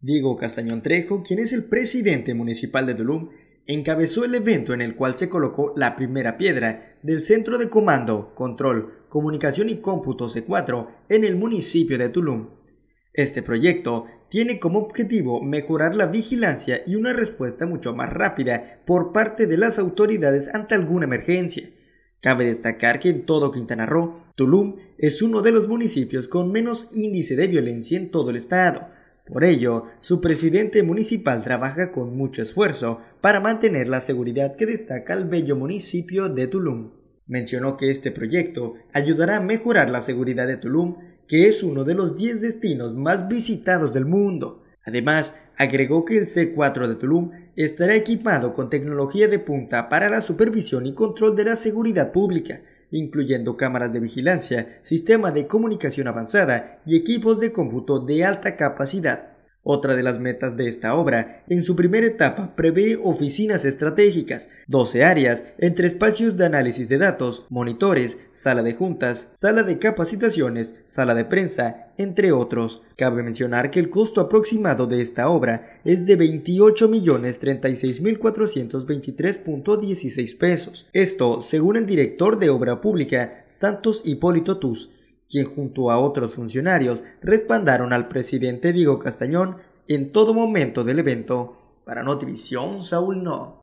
Diego Castañón Trejo, quien es el presidente municipal de Tulum, encabezó el evento en el cual se colocó la primera piedra del Centro de Comando, Control, Comunicación y Cómputo C4 en el municipio de Tulum. Este proyecto tiene como objetivo mejorar la vigilancia y una respuesta mucho más rápida por parte de las autoridades ante alguna emergencia. Cabe destacar que en todo Quintana Roo, Tulum es uno de los municipios con menos índice de violencia en todo el estado. Por ello, su presidente municipal trabaja con mucho esfuerzo para mantener la seguridad que destaca el bello municipio de Tulum. Mencionó que este proyecto ayudará a mejorar la seguridad de Tulum, que es uno de los 10 destinos más visitados del mundo, Además, agregó que el C4 de Tulum estará equipado con tecnología de punta para la supervisión y control de la seguridad pública, incluyendo cámaras de vigilancia, sistema de comunicación avanzada y equipos de cómputo de alta capacidad. Otra de las metas de esta obra, en su primera etapa, prevé oficinas estratégicas, 12 áreas, entre espacios de análisis de datos, monitores, sala de juntas, sala de capacitaciones, sala de prensa, entre otros. Cabe mencionar que el costo aproximado de esta obra es de 28.036.423.16 pesos. Esto, según el director de obra pública, Santos Hipólito Tus, quien junto a otros funcionarios respaldaron al presidente Diego Castañón en todo momento del evento. Para Notivisión, Saúl No.